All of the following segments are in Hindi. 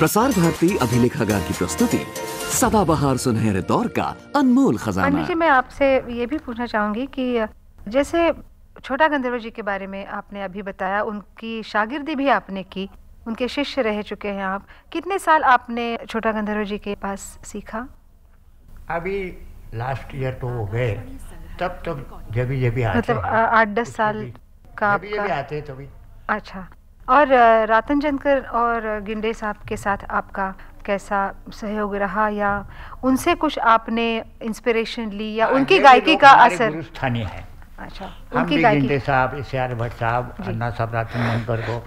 प्रसार भारती अभिलेखागार की प्रस्तुति सदाबहार सुनहरे दौर का अनमोल खजाना जी मैं आपसे ये भी पूछना चाहूंगी कि जैसे छोटा गंधर्व जी के बारे में आपने अभी बताया उनकी शागिर्दी भी आपने की उनके शिष्य रह चुके हैं आप कितने साल आपने छोटा गंधर्व जी के पास सीखा अभी लास्ट ईयर तो हो गए तब तब तो जब जब आते मतलब आठ दस साल का जभी आते तभी अच्छा और रातन जनकर और गिंडे साहब के साथ आपका कैसा सहयोग रहा या उनसे कुछ आपने इंस्पिरेशन ली या हाँ, उनकी गायकी का असर स्थानीय है अच्छा उनकी गिंडे साहब एस आर भट्ट साहब अन्ना साहब रातन जनकर को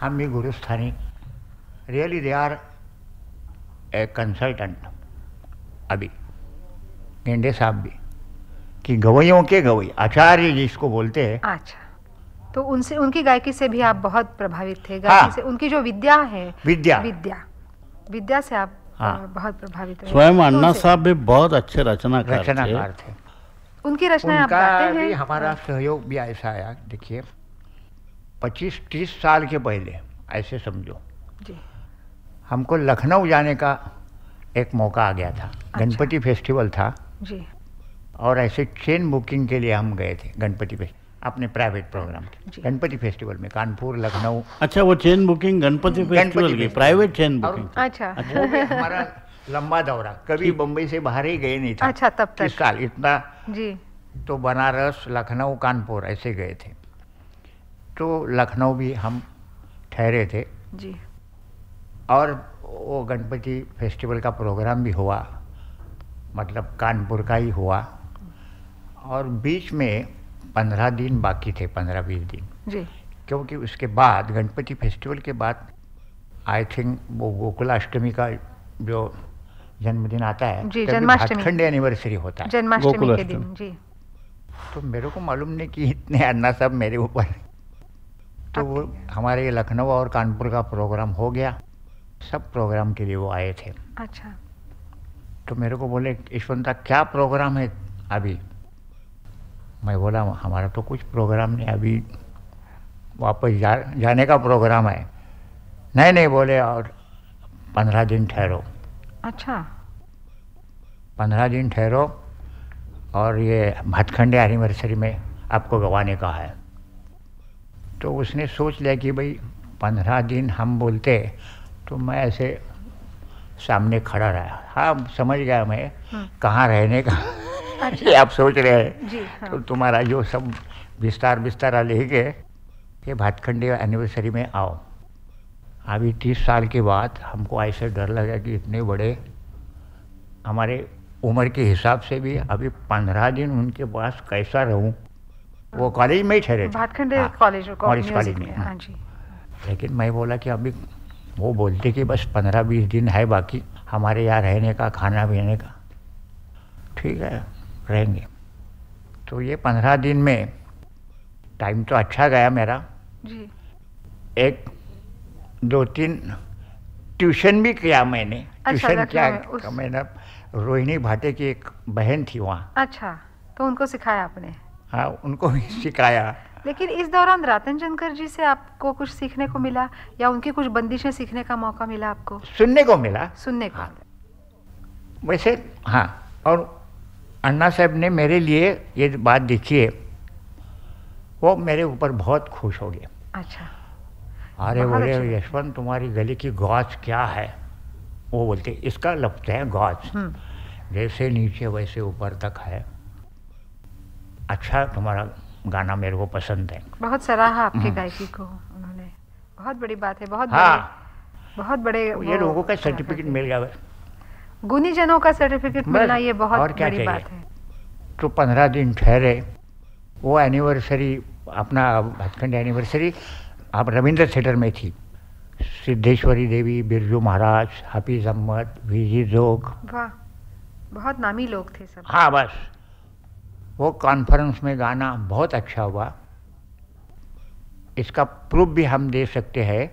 हम भी गुरुस्थानी really they are a consultant अभी गिंडे साहब भी कि गवैयों के गवई आचार्य जिसको बोलते हैं अच्छा तो उनसे उनकी गायकी से भी आप बहुत प्रभावित थे गायकी हाँ। से उनकी जो विद्या है विद्या विद्या विद्या से आप हाँ। बहुत प्रभावित स्वयं तो अन्ना साहब भी बहुत अच्छे रचनाकार रचनाकार थे उनकी रचनाएं आप गाते हैं हमारा सहयोग भी ऐसा आया देखिए पच्चीस तीस साल के पहले ऐसे समझो हमको लखनऊ जाने का एक मौका आ गया था अच्छा। गणपति फेस्टिवल था जी और ऐसे ट्रेन बुकिंग के लिए हम गए थे गणपति पे अपने प्राइवेट प्रोग्राम गणपति फेस्टिवल में कानपुर लखनऊ अच्छा वो चेन बुकिंग गणपति फेस्टिवल की प्राइवेट चेन बुकिंग अच्छा हमारा लंबा दौरा कभी बम्बई से बाहर ही गए नहीं था अच्छा तब तक साल इतना जी तो बनारस लखनऊ कानपुर ऐसे गए थे तो लखनऊ भी हम ठहरे थे जी और वो गणपति फेस्टिवल का प्रोग्राम भी हुआ मतलब कानपुर का ही हुआ और बीच में पंद्रह दिन बाकी थे पंद्रह बीस दिन जी क्योंकि उसके बाद गणपति फेस्टिवल के बाद आई थिंक वो गोकुलाष्टमी का जो जन्मदिन आता है जी जन्माष्टमी झारखंड एनिवर्सरी होता है जन्माष्टमी के दिन जी तो मेरे को मालूम नहीं कि इतने अन्ना सब मेरे ऊपर तो वो हमारे लखनऊ और कानपुर का प्रोग्राम हो गया सब प्रोग्राम के लिए वो आए थे अच्छा तो मेरे को बोले यशवंता क्या प्रोग्राम है अभी मैं बोला हमारा तो कुछ प्रोग्राम नहीं अभी वापस जा जाने का प्रोग्राम है नहीं नहीं बोले और पंद्रह दिन ठहरो अच्छा पंद्रह दिन ठहरो और ये भटखंडे एनिवर्सरी में आपको गवाने का है तो उसने सोच लिया कि भाई पंद्रह दिन हम बोलते तो मैं ऐसे सामने खड़ा रहा हाँ समझ गया मैं हाँ। कहाँ रहने का अच्छा। ये आप सोच रहे हैं हाँ। तो तुम्हारा जो सब विस्तार विस्तार ले गए भातखंडे एनिवर्सरी में आओ अभी तीस साल के बाद हमको ऐसे डर लगा कि इतने बड़े हमारे उम्र के हिसाब से भी अभी पंद्रह दिन उनके पास कैसा रहूं वो कॉलेज में ही ठहरे भातखंडे कॉलेज हाँ, कॉलेज में हाँ। हाँ लेकिन मैं बोला कि अभी वो बोलते कि बस पंद्रह बीस दिन है बाकी हमारे यहाँ रहने का खाना पीने का ठीक है रहेंगे तो ये पंद्रह दिन में टाइम तो अच्छा गया मेरा जी एक दो तीन ट्यूशन भी किया मैंने अच्छा, ट्यूशन किया उस... तो मैंने रोहिणी भाटे की एक बहन थी वहाँ अच्छा तो उनको सिखाया आपने हाँ उनको भी सिखाया लेकिन इस दौरान रातन चंदकर जी से आपको कुछ सीखने को मिला या उनकी कुछ बंदिशें सीखने का मौका मिला आपको सुनने को मिला सुनने को हाँ। वैसे हाँ और अन्ना साहब ने मेरे लिए ये बात देखी है वो मेरे ऊपर बहुत खुश हो गए अच्छा अरे बोले अच्छा। यशवंत तुम्हारी गली की गौच क्या है वो बोलते इसका लफ्ज है गौच जैसे नीचे वैसे ऊपर तक है अच्छा तुम्हारा गाना मेरे को पसंद है बहुत सराहा आपकी हम्म। गायकी को उन्होंने बहुत बड़ी बात है बहुत हाँ बड़े, बहुत बड़े तो ये लोगों का सर्टिफिकेट मिल गया गुनीजनों का सर्टिफिकेट मिलना ये बहुत बड़ी बात है तो पंद्रह दिन ठहरे वो एनिवर्सरी अपना हथखंड एनिवर्सरी आप रविंद्र थिएटर में थी सिद्धेश्वरी देवी बिरजू महाराज हाफिज अहमद वीजी जोग बहुत नामी लोग थे सब हाँ बस वो कॉन्फ्रेंस में गाना बहुत अच्छा हुआ इसका प्रूफ भी हम दे सकते हैं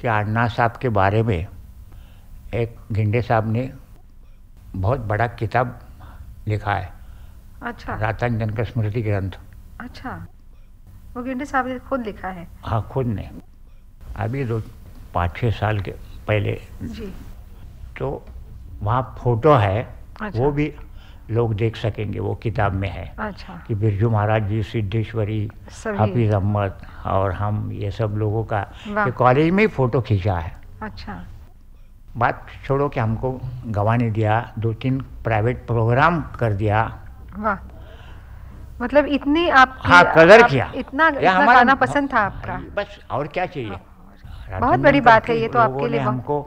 कि अन्ना साहब के बारे में एक घिंडे साहब ने बहुत बड़ा किताब लिखा है अच्छा रातांजन का स्मृति ग्रंथ अच्छा वो गिंडे साहब ने खुद लिखा है हाँ खुद ने अभी दो तो पाँच छः साल के पहले जी तो वहाँ फोटो है अच्छा। वो भी लोग देख सकेंगे वो किताब में है अच्छा। कि बिरजू महाराज जी सिद्धेश्वरी हफीज अहमद और हम ये सब लोगों का कॉलेज में ही फोटो खींचा है अच्छा बात छोड़ो कि हमको गवाने दिया दो तीन प्राइवेट प्रोग्राम कर दिया वाह मतलब इतनी आप हाँ कदर आप किया इतना, इतना हमारा खाना पसंद था आपका बस और क्या चाहिए हाँ। बहुत बड़ी तो बात है ये तो आपके लिए हमको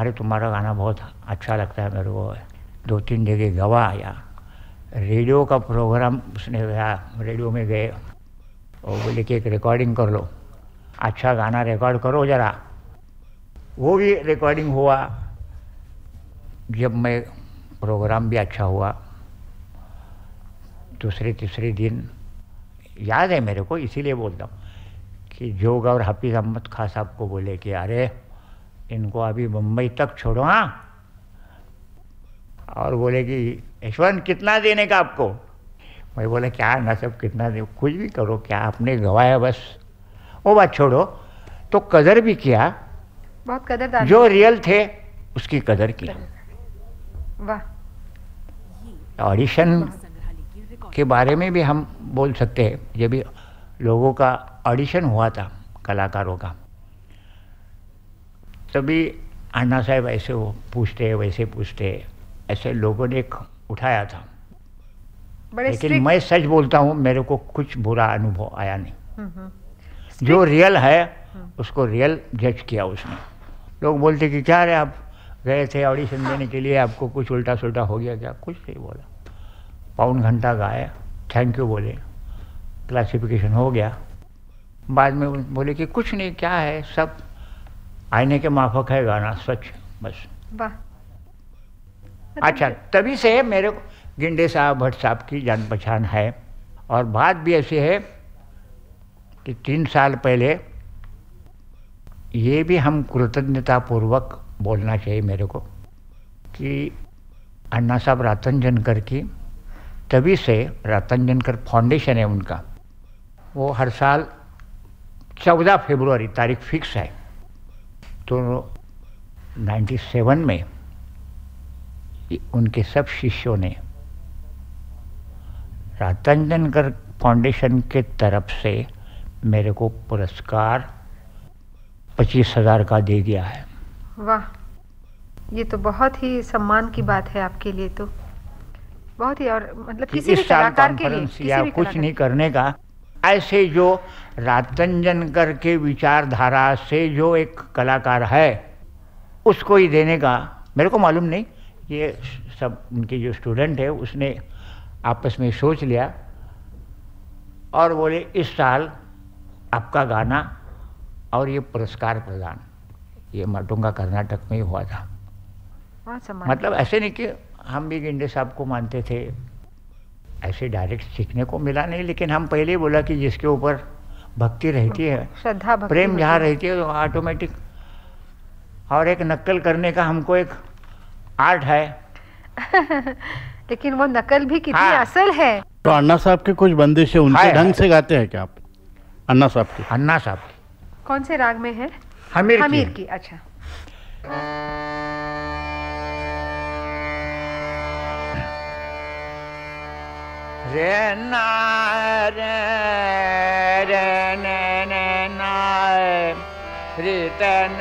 अरे तुम्हारा गाना बहुत अच्छा लगता है मेरे को दो तीन जगह गवा आया रेडियो का प्रोग्राम उसने गया रेडियो में गए और बोले कि एक रिकॉर्डिंग कर लो अच्छा गाना रिकॉर्ड करो ज़रा वो भी रिकॉर्डिंग हुआ जब मैं प्रोग्राम भी अच्छा हुआ दूसरे तीसरे दिन याद है मेरे को इसीलिए बोलता हूँ कि जोग और हफीज़ अहमद खां साहब को बोले कि अरे इनको अभी मुंबई तक छोड़ो हाँ और बोले कि यशवंत कितना देने का आपको मैं बोले क्या ना सब कितना दे कुछ भी करो क्या आपने गवाया बस वो बात छोड़ो तो कदर भी किया बहुत कदर जो रियल थे उसकी कदर की वाह ऑडिशन के बारे में भी हम बोल सकते हैं जब भी लोगों का ऑडिशन हुआ था कलाकारों का तभी अन्ना साहब ऐसे वो पूछते हैं वैसे पूछते हैं ऐसे लोगों ने उठाया था लेकिन मैं सच बोलता हूँ मेरे को कुछ बुरा अनुभव आया नहीं हम्म, हम्म। जो रियल है हम्म। उसको रियल जज किया उसने लोग बोलते कि क्या रहे आप गए थे ऑडिशन देने के लिए आपको कुछ उल्टा सुल्टा हो गया क्या कुछ नहीं बोला पौन घंटा गाया थैंक यू बोले क्लासिफिकेशन हो गया बाद में बोले कि कुछ नहीं क्या है सब आईने के माफक है गाना स्वच्छ बस वाह अच्छा तभी से मेरे को गिंडे साहब भट्ट साहब की जान पहचान है और बात भी ऐसी है कि तीन साल पहले ये भी हम कृतज्ञतापूर्वक बोलना चाहिए मेरे को कि अन्ना साहब रातन जनकर की तभी से रतन जनकर फाउंडेशन है उनका वो हर साल 14 फरवरी तारीख फिक्स है तो 97 में उनके सब शिष्यों ने रतन जनकर फाउंडेशन के तरफ से मेरे को पुरस्कार पच्चीस हजार का दे दिया है वाह ये तो बहुत ही सम्मान की बात है आपके लिए तो बहुत ही और मतलब कि किसी भी कलाकार के लिए किसी या कुछ नहीं करने का ऐसे जो रातंजनकर के विचारधारा से जो एक कलाकार है उसको ही देने का मेरे को मालूम नहीं ये सब उनके जो स्टूडेंट है उसने आपस में सोच लिया और बोले इस साल आपका गाना और ये पुरस्कार प्रदान ये माटुंगा कर्नाटक में ही हुआ था मतलब ऐसे नहीं कि हम भी गिंडे साहब को मानते थे ऐसे डायरेक्ट सीखने को मिला नहीं लेकिन हम पहले बोला कि जिसके ऊपर भक्ति रहती है श्रद्धा प्रेम जहाँ रहती है तो ऑटोमेटिक और एक नकल करने का हमको एक आर्ट है लेकिन वो नकल भी कितनी हाँ। असल है तो अन्ना साहब के कुछ बंदिश है उनके हाँ। ढंग हाँ। से गाते हैं क्या आप अन्ना साहब के अन्ना साहब कौन से राग में है हमीर हमीर की, की अच्छा रेना रि ऋतन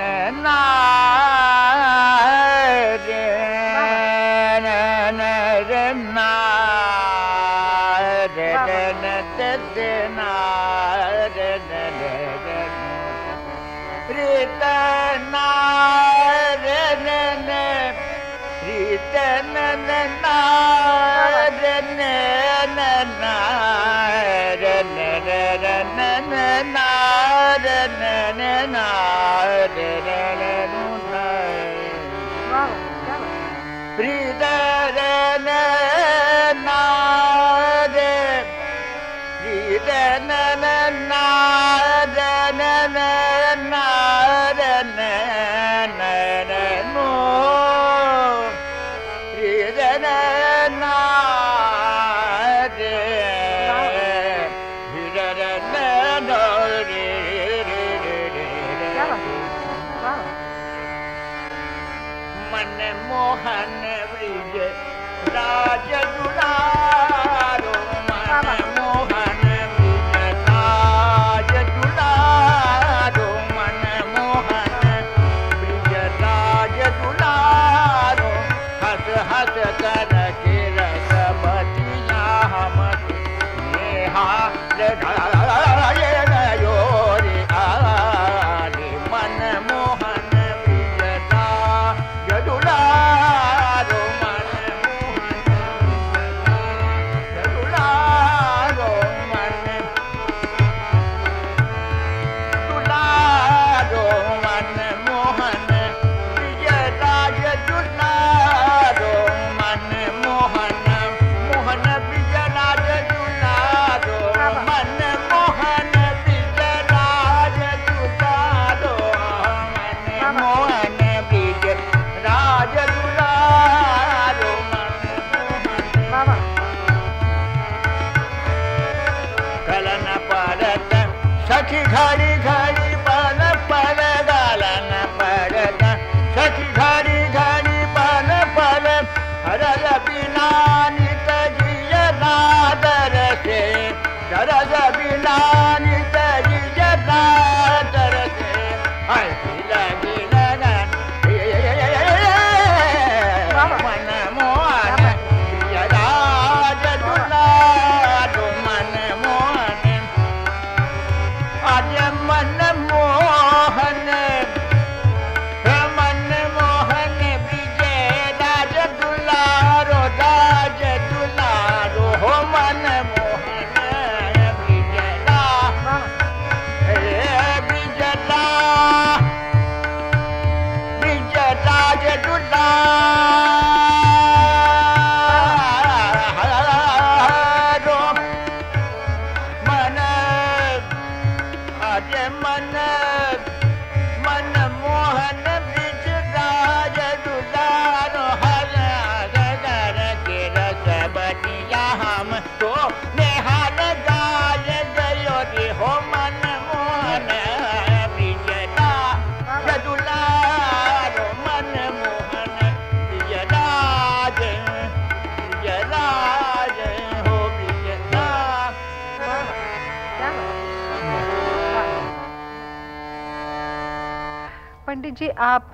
आप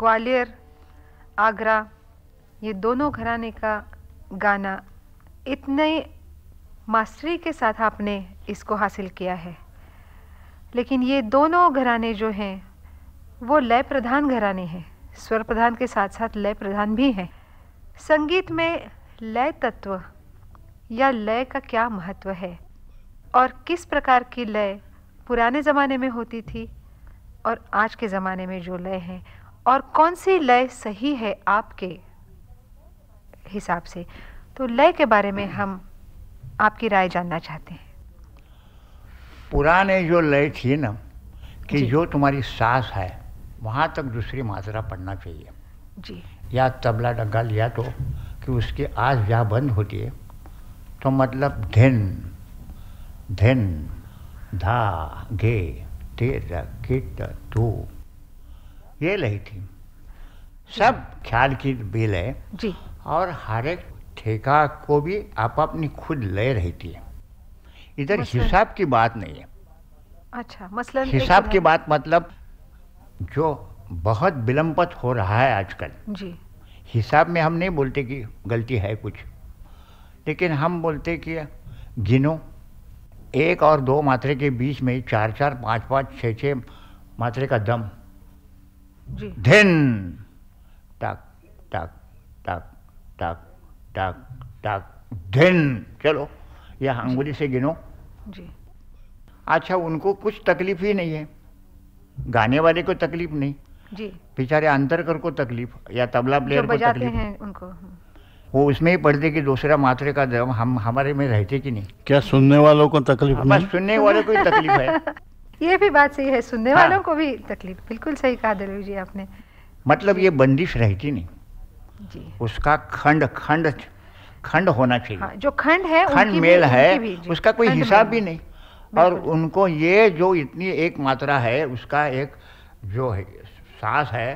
ग्वालियर आगरा ये दोनों घराने का गाना इतने मास्टरी के साथ आपने इसको हासिल किया है लेकिन ये दोनों घराने जो हैं वो लय प्रधान घराने हैं स्वर प्रधान के साथ साथ लय प्रधान भी हैं संगीत में लय तत्व या लय का क्या महत्व है और किस प्रकार की लय पुराने ज़माने में होती थी और आज के ज़माने में जो लय हैं और कौन सी लय सही है आपके हिसाब से तो लय के बारे में हम आपकी राय जानना चाहते हैं पुराने जो लय थी ना कि जो तुम्हारी सास है वहाँ तक दूसरी मात्रा पढ़ना चाहिए जी या तबला डग्गा लिया तो कि उसकी आज जहाँ बंद होती है तो मतलब धिन धिन धा घे तेरा किट तो ये लही थी सब ख्याल की बिल है जी और हर एक ठेका को भी आप अपनी खुद ले रही थी इधर हिसाब की बात नहीं है अच्छा मसलन हिसाब की बात मतलब जो बहुत विलंबत हो रहा है आजकल जी हिसाब में हम नहीं बोलते कि गलती है कुछ लेकिन हम बोलते कि गिनो एक और दो मात्रे के बीच में चार चार पांच पांच छ छ मात्रे का दम धिन टक टक टक टक टक टक धिन चलो यह अंगुली से गिनो जी अच्छा उनको कुछ तकलीफ ही नहीं है गाने वाले को तकलीफ नहीं जी बेचारे अंतरकर को तकलीफ या तबला प्लेयर को तकलीफ हैं उनको हाँ। वो उसमें ही पढ़ते कि दूसरा मात्रे का धर्म हम हमारे में रहते कि नहीं क्या सुनने वालों को तकलीफ हाँ, नहीं सुनने वालों को तकलीफ है ये भी बात सही है सुनने हाँ। वालों को भी तकलीफ बिल्कुल सही कहा दिलीप जी आपने मतलब ये बंदिश रहती नहीं जी उसका खंड खंड खंड होना चाहिए हाँ, जो खंड है खंड मेल है उसका कोई हिसाब भी नहीं और उनको ये जो इतनी एक मात्रा है उसका एक जो है सास है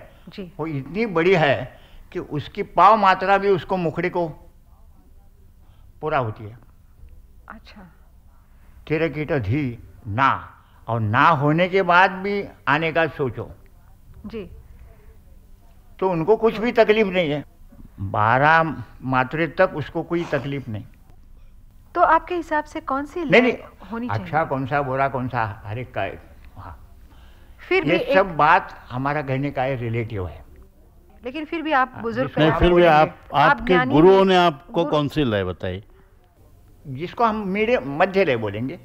वो इतनी बड़ी है कि उसकी पाव मात्रा भी उसको मुखड़े को पूरा होती है अच्छा तेरे की तो धी ना और ना होने के बाद भी आने का सोचो जी तो उनको कुछ भी तकलीफ नहीं है बारह मात्रे तक उसको कोई तकलीफ नहीं तो आपके हिसाब से कौन सी नहीं, नहीं होनी अच्छा चाहिए? कौन सा बोरा कौन सा हर एक का फिर ये सब बात हमारा कहने का है रिलेटिव है लेकिन फिर भी आप हाँ, बुजुर्ग नहीं फिर भी आप आपके गुरुओं ने आपको कौन सी लय बताई जिसको हम मेरे मध्य लय बोलेंगे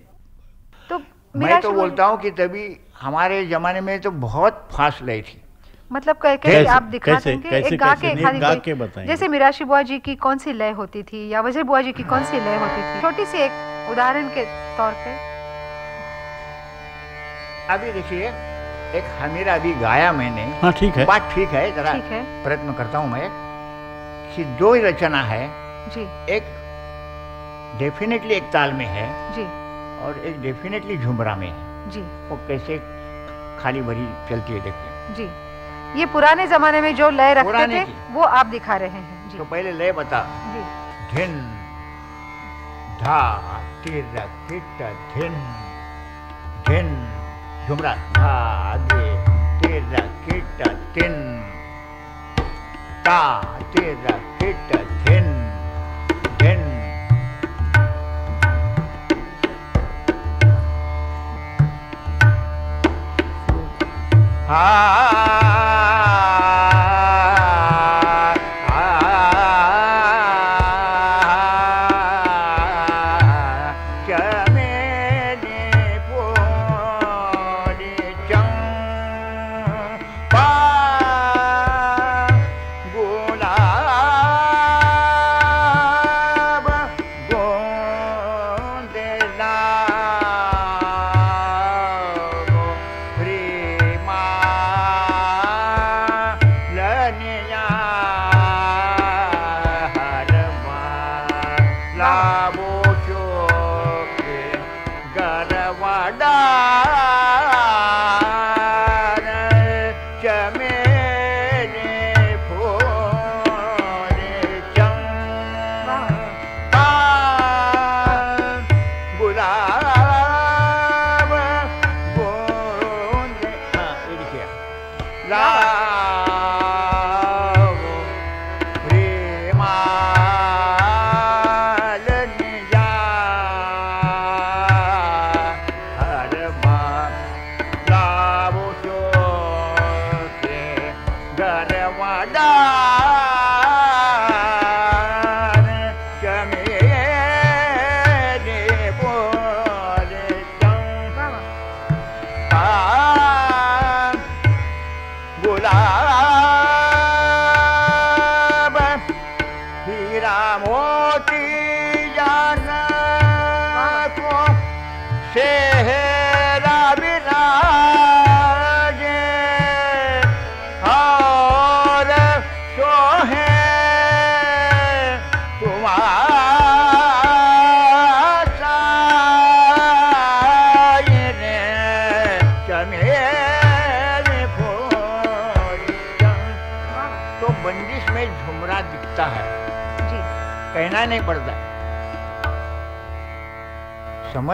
तो मैं तो बोलता हूँ कि तभी हमारे जमाने में तो बहुत फास्ट लय थी मतलब कह के आप दिखा कैसे, देंगे कैसे, एक जैसे मीराशी बुआ जी की कौन सी लय होती थी या वजह बुआ जी की कौन सी लय होती थी छोटी सी एक उदाहरण के तौर पे अभी देखिए एक हमीरा भी गाया मैंने हाँ ठीक है बात ठीक है जरा प्रयत्न करता हूँ मैं कि दो रचना है जी एक डेफिनेटली एक ताल में है जी और एक डेफिनेटली झुमरा में है जी वो कैसे खाली भरी चलती है देखिए जी ये पुराने जमाने में जो लय रखते थे वो आप दिखा रहे हैं जी। तो पहले लय बता धिन धा तिर धिन धिन Jumratha de tira kita tin Ta tira kita tin Tin Ha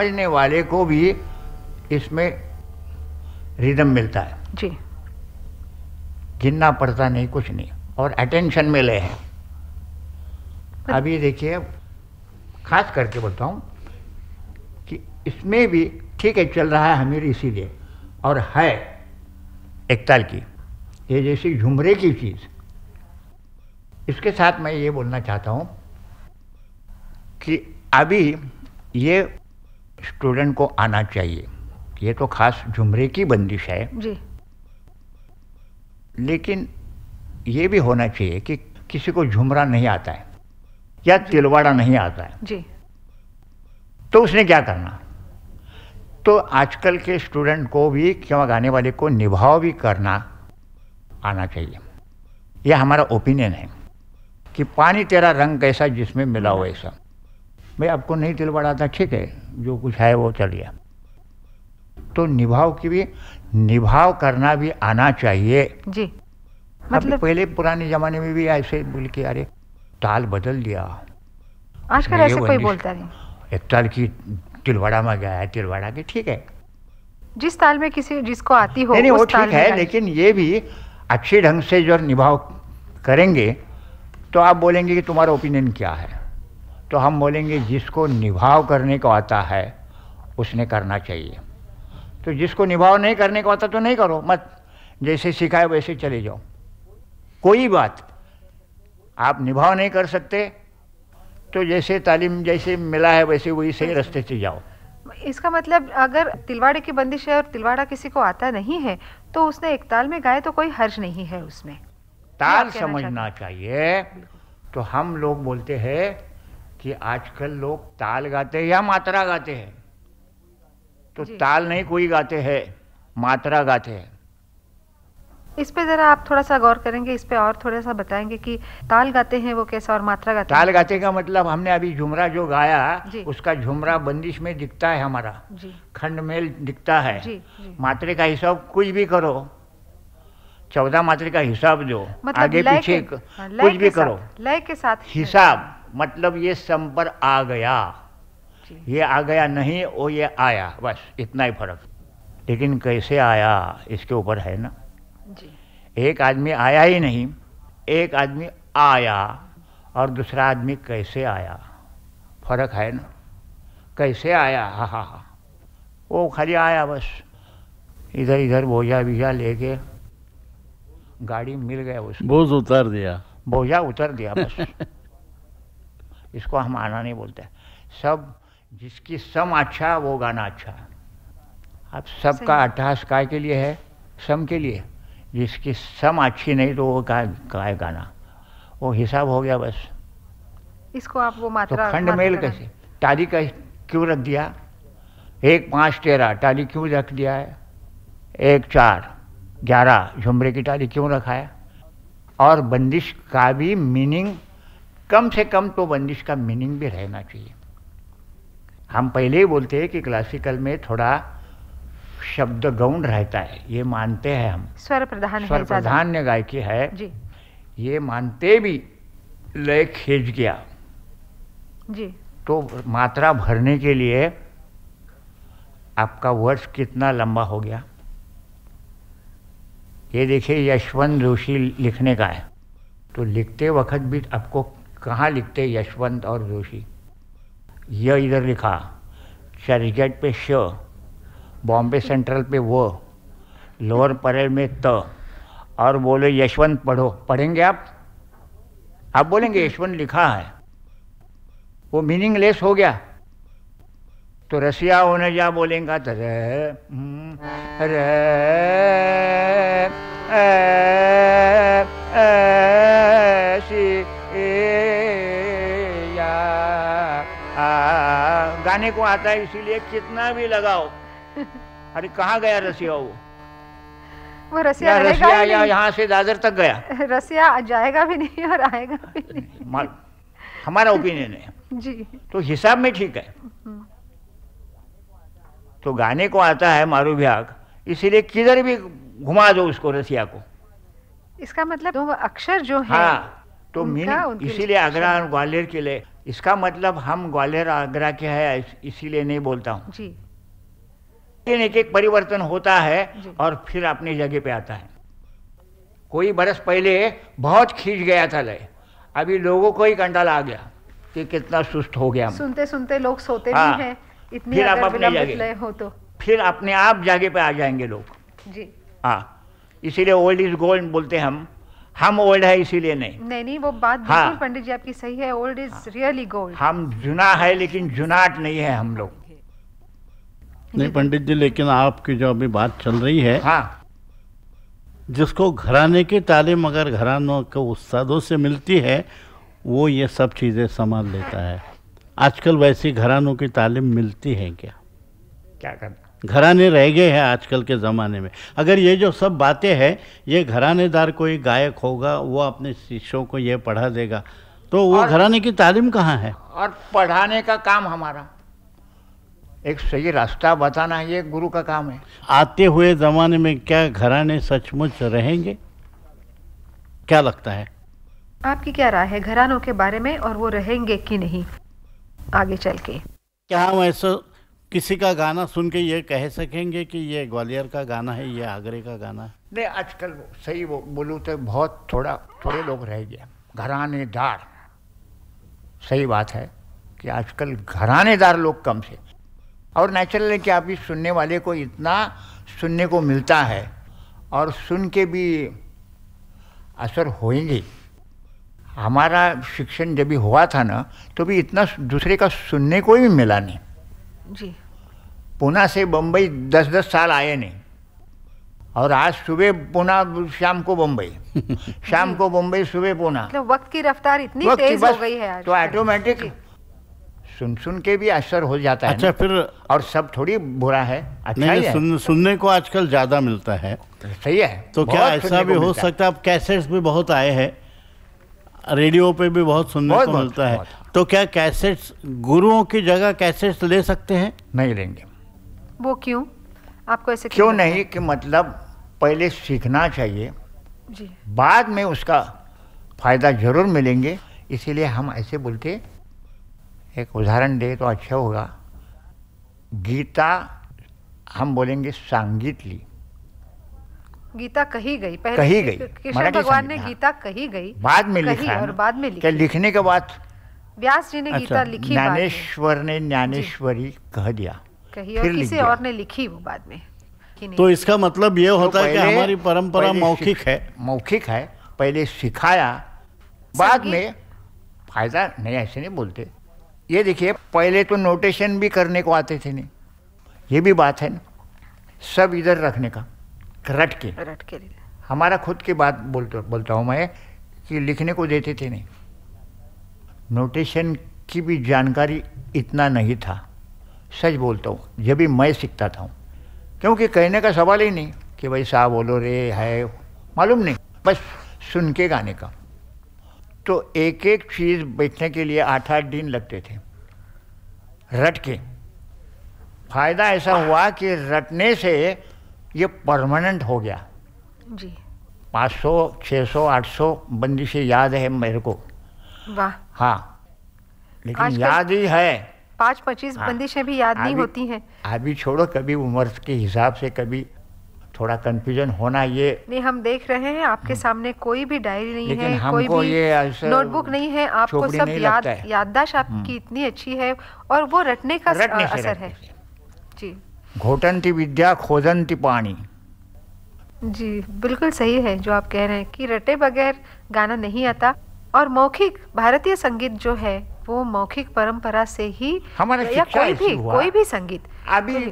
समझने वाले को भी इसमें रिदम मिलता है जी गिनना पड़ता नहीं कुछ नहीं और अटेंशन में ले है अभी देखिए खास करके बोलता हूँ कि इसमें भी ठीक है चल रहा है हमीर इसीलिए और है एकताल की ये जैसी झुमरे की चीज़ इसके साथ मैं ये बोलना चाहता हूँ कि अभी ये स्टूडेंट को आना चाहिए ये तो खास जुमरे की बंदिश है जी लेकिन ये भी होना चाहिए कि किसी को झुमरा नहीं आता है या तिलवाड़ा नहीं आता है जी तो उसने क्या करना तो आजकल के स्टूडेंट को भी क्यों गाने वाले को निभाव भी करना आना चाहिए यह हमारा ओपिनियन है कि पानी तेरा रंग कैसा जिसमें मिला हो ऐसा मैं आपको नहीं तिलवाड़ा था ठीक है जो कुछ है वो चल गया तो निभाव की भी निभाव करना भी आना चाहिए जी मतलब पहले पुराने जमाने में भी ऐसे बोल के अरे ताल बदल दिया आजकल ऐसे कोई बोलता नहीं एक ताल की तिलवाड़ा में गया है तिलवाड़ा की ठीक है जिस ताल में किसी जिसको आती हो नहीं, वो ठीक है लेकिन ये भी अच्छे ढंग से जो निभाव करेंगे तो आप बोलेंगे कि तुम्हारा ओपिनियन क्या है तो हम बोलेंगे जिसको निभाव करने को आता है उसने करना चाहिए तो जिसको निभाव नहीं करने को आता तो नहीं करो मत जैसे सिखाए वैसे चले जाओ कोई बात आप निभाव नहीं कर सकते तो जैसे तालीम जैसे मिला है वैसे वही सही रास्ते से जाओ इसका मतलब अगर तिलवाड़े की बंदिश है और तिलवाड़ा किसी को आता नहीं है तो उसने एक ताल में गाए तो कोई हर्ज नहीं है उसमें ताल समझना चाहिए तो हम लोग बोलते हैं कि आजकल लोग ताल गाते या मात्रा गाते हैं तो ताल नहीं कोई गाते हैं मात्रा गाते हैं इस पे जरा आप थोड़ा सा गौर करेंगे इस पे और थोड़ा सा बताएंगे कि ताल गाते हैं वो कैसा और मात्रा गाते ताल गाते का मतलब हमने अभी झुमरा जो गाया उसका झुमरा बंदिश में दिखता है हमारा खंड मेल दिखता है जी, जी। मात्रे का हिसाब कुछ भी करो चौदह मात्रे का हिसाब दो मतलब आगे पीछे हाँ, कुछ भी करो लय के साथ हिसाब मतलब ये सम पर आ गया ये आ गया नहीं और ये आया बस इतना ही फर्क लेकिन कैसे आया इसके ऊपर है ना जी। एक आदमी आया ही नहीं एक आदमी आया और दूसरा आदमी कैसे आया फर्क है ना कैसे आया हा हा हा वो खाली आया बस इधर इधर बोझा बीजा लेके गाड़ी मिल गया उसको बोझ उतर दिया बोझा उतर दिया बस इसको हम आना नहीं बोलते सब जिसकी सम अच्छा वो गाना अच्छा अब सबका अट्ठास काय के लिए है सम के लिए जिसकी सम अच्छी नहीं तो वो का गाय गाना वो हिसाब हो गया बस इसको आप वो मात्रा तो खंड मेल कैसे टाली का क्यों रख दिया एक पाँच तेरह टाली क्यों रख दिया है एक चार ग्यारह झुमरे की टाली क्यों रखा है और बंदिश का भी मीनिंग कम से कम तो बंदिश का मीनिंग भी रहना चाहिए हम पहले ही बोलते हैं कि क्लासिकल में थोड़ा शब्द गौण रहता है ये मानते हैं हम स्वर प्रधान स्वर प्रधान गायकी है जी ये मानते भी लय खेज गया जी तो मात्रा भरने के लिए आपका वर्ष कितना लंबा हो गया ये देखिए यशवंत जोशी लिखने का है तो लिखते वक्त भी आपको कहाँ लिखते यशवंत और जोशी य इधर लिखा चर्चगेट पे श बॉम्बे सेंट्रल पे वो लोअर परेल में त और बोले यशवंत पढ़ो पढ़ेंगे आप आप बोलेंगे यशवंत लिखा है वो मीनिंगलेस हो गया तो रसिया होने जा बोलेंगे तो रे, रे, रे, रे लगाने को आता है इसीलिए कितना भी लगाओ अरे कहाँ गया रसिया वो वो रसिया रसिया या यहाँ से दादर तक गया रसिया जाएगा भी नहीं और आएगा भी नहीं हमारा ओपिनियन है जी तो हिसाब में ठीक है हम्म। तो गाने को आता है मारू भ्याग इसीलिए किधर भी घुमा दो उसको रसिया को इसका मतलब दो अक्षर जो है हाँ तो मीनिंग इसीलिए आगरा ग्वालियर के लिए इसका मतलब हम ग्वालियर आगरा के है इसीलिए नहीं बोलता हूँ लेकिन एक एक परिवर्तन होता है और फिर अपनी जगह पे आता है कोई बरस पहले बहुत खींच गया था लय अभी लोगों को ही कंटाल आ गया कि कितना सुस्त हो गया सुनते सुनते लोग सोते हाँ, नहीं हैं इतनी फिर आप अपने जगह हो तो फिर अपने आप जगह पे आ जाएंगे लोग जी हाँ इसीलिए ओल्ड इज गोल्ड बोलते हम हम ओल्ड है इसीलिए नहीं नहीं नहीं वो बात हाँ, पंडित जी आपकी सही है ओल्ड इज रियली गोल्ड हम जुना है लेकिन जुनाट नहीं है हम लोग नहीं पंडित जी लेकिन आपकी जो अभी बात चल रही है हाँ जिसको घराने की तालीम अगर घरानों के उस्तादों से मिलती है वो ये सब चीज़ें संभाल लेता है आजकल वैसी घरानों की तालीम मिलती है क्या क्या करते घराने रह गए हैं आजकल के ज़माने में अगर ये जो सब बातें हैं ये घरानेदार कोई गायक होगा वो अपने शिष्यों को ये पढ़ा देगा तो वो घराने की तालीम कहाँ है और पढ़ाने का काम हमारा एक सही रास्ता बताना ये गुरु का काम है आते हुए ज़माने में क्या घराने सचमुच रहेंगे क्या लगता है आपकी क्या राय है घरानों के बारे में और वो रहेंगे कि नहीं आगे चल के क्या हम ऐसा किसी का गाना सुन के ये कह सकेंगे कि ये ग्वालियर का गाना है ये आगरे का गाना है नहीं आजकल सही वो बोलूँ तो बहुत थोड़ा थोड़े लोग रह गया घरानेदार सही बात है कि आजकल घरानेदार लोग कम से और नेचुरल है कि आप इस सुनने वाले को इतना सुनने को मिलता है और सुन के भी असर होएंगे हमारा शिक्षण जब भी हुआ था ना तो भी इतना दूसरे का सुनने को ही मिला नहीं जी पुणे से बम्बई दस दस साल आए नहीं और आज सुबह पुणे शाम को बम्बई शाम को बम्बई सुबह पुणे तो वक्त की रफ्तार इतनी तेज हो गई है तो ऑटोमेटिक सुन सुन के भी असर हो जाता अच्छा, है अच्छा फिर और सब थोड़ी बुरा है अच्छा नहीं, है। सुन, सुनने को आजकल ज्यादा मिलता है सही है तो क्या ऐसा भी हो सकता है कैसेट्स भी बहुत आए हैं रेडियो पे भी बहुत सुनने बहुत, को मिलता बहुत, है बहुत। तो क्या कैसेट्स गुरुओं की जगह कैसेट्स ले सकते हैं नहीं लेंगे वो क्यों आपको ऐसे क्यों नहीं कि मतलब पहले सीखना चाहिए जी बाद में उसका फ़ायदा ज़रूर मिलेंगे इसीलिए हम ऐसे बोलते एक उदाहरण दे तो अच्छा होगा गीता हम बोलेंगे सांगीत ली गीता कही गई पहले कही गई कृष्ण भगवान ने गीता कही गई हाँ। बाद में लिखा और बाद में लिखा लिखने के बाद व्यास जी ने गीता अच्छा, लिखी ज्ञानेश्वर ने ज्ञानेश्वरी कह दिया कही और किसी और ने लिखी वो बाद में तो इसका मतलब ये होता है कि हमारी परंपरा मौखिक है मौखिक है पहले सिखाया बाद में फायदा नहीं ऐसे नहीं बोलते ये देखिए पहले तो नोटेशन भी करने को आते थे नहीं ये भी बात है ना सब इधर रखने का रट के रट के हमारा खुद की बात बोलता बोलता हूँ मैं कि लिखने को देते थे नहीं नोटेशन की भी जानकारी इतना नहीं था सच बोलता हूँ जब भी मैं सीखता था क्योंकि कहने का सवाल ही नहीं कि भाई साहब बोलो रे है मालूम नहीं बस सुन के गाने का तो एक एक चीज़ बैठने के लिए आठ आठ दिन लगते थे रट के फायदा ऐसा हुआ कि रटने से ये परमानेंट हो गया जी 500 600 800 से याद है मेरे को वाह हाँ लेकिन याद ही है पाँच पच्चीस हाँ। बंदिशें भी याद नहीं होती हैं अभी छोड़ो कभी उम्र के हिसाब से कभी थोड़ा कंफ्यूजन होना ये नहीं हम देख रहे हैं आपके हम्म। सामने कोई भी डायरी नहीं है कोई भी नोटबुक नहीं है आपको सब याद याददाश्त आपकी हम्म। इतनी अच्छी है और वो रटने का रटने असर रटने है जी घोटनती विद्या खोदनती पानी जी बिल्कुल सही है जो आप कह रहे हैं कि रटे बगैर गाना नहीं आता और मौखिक भारतीय संगीत जो है वो मौखिक परंपरा से ही हमारे या कोई भी कोई भी संगीत अभी तो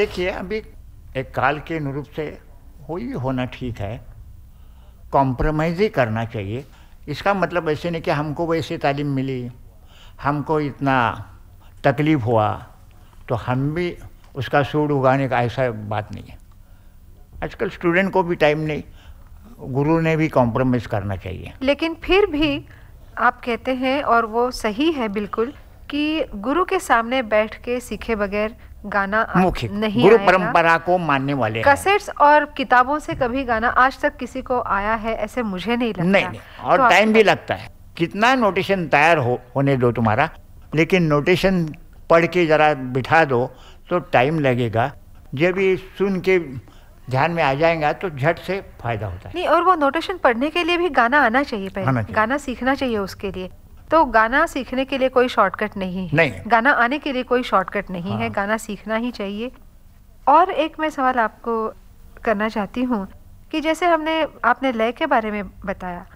देखिए अभी एक काल के अनुरूप से हो ही होना ठीक है कॉम्प्रोमाइज ही करना चाहिए इसका मतलब ऐसे नहीं कि हमको वैसे तालीम मिली हमको इतना तकलीफ़ हुआ तो हम भी उसका सूड उगाने का ऐसा बात नहीं है आजकल स्टूडेंट को भी टाइम नहीं गुरु ने भी कॉम्प्रोमाइज़ करना चाहिए लेकिन फिर भी आप कहते हैं और वो सही है बिल्कुल कि गुरु के सामने बैठ के सीखे बगैर गाना मुख्य नहीं गुरु परंपरा को मानने वाले कसेट्स और किताबों से कभी गाना आज तक किसी को आया है ऐसे मुझे नहीं लगता नहीं, नहीं। और तो टाइम भी लगता है कितना नोटेशन तैयार हो होने दो तुम्हारा लेकिन नोटेशन पढ़ के ज़रा बिठा दो तो टाइम लगेगा जब ये सुन के ध्यान में आ जाएगा तो झट से फायदा होता है नहीं और वो नोटेशन पढ़ने के लिए भी गाना आना चाहिए पहले गाना सीखना चाहिए उसके लिए तो गाना सीखने के लिए कोई शॉर्टकट नहीं है नहीं गाना आने के लिए कोई शॉर्टकट नहीं हाँ। है गाना सीखना ही चाहिए और एक मैं सवाल आपको करना चाहती हूँ कि जैसे हमने आपने लय के बारे में बताया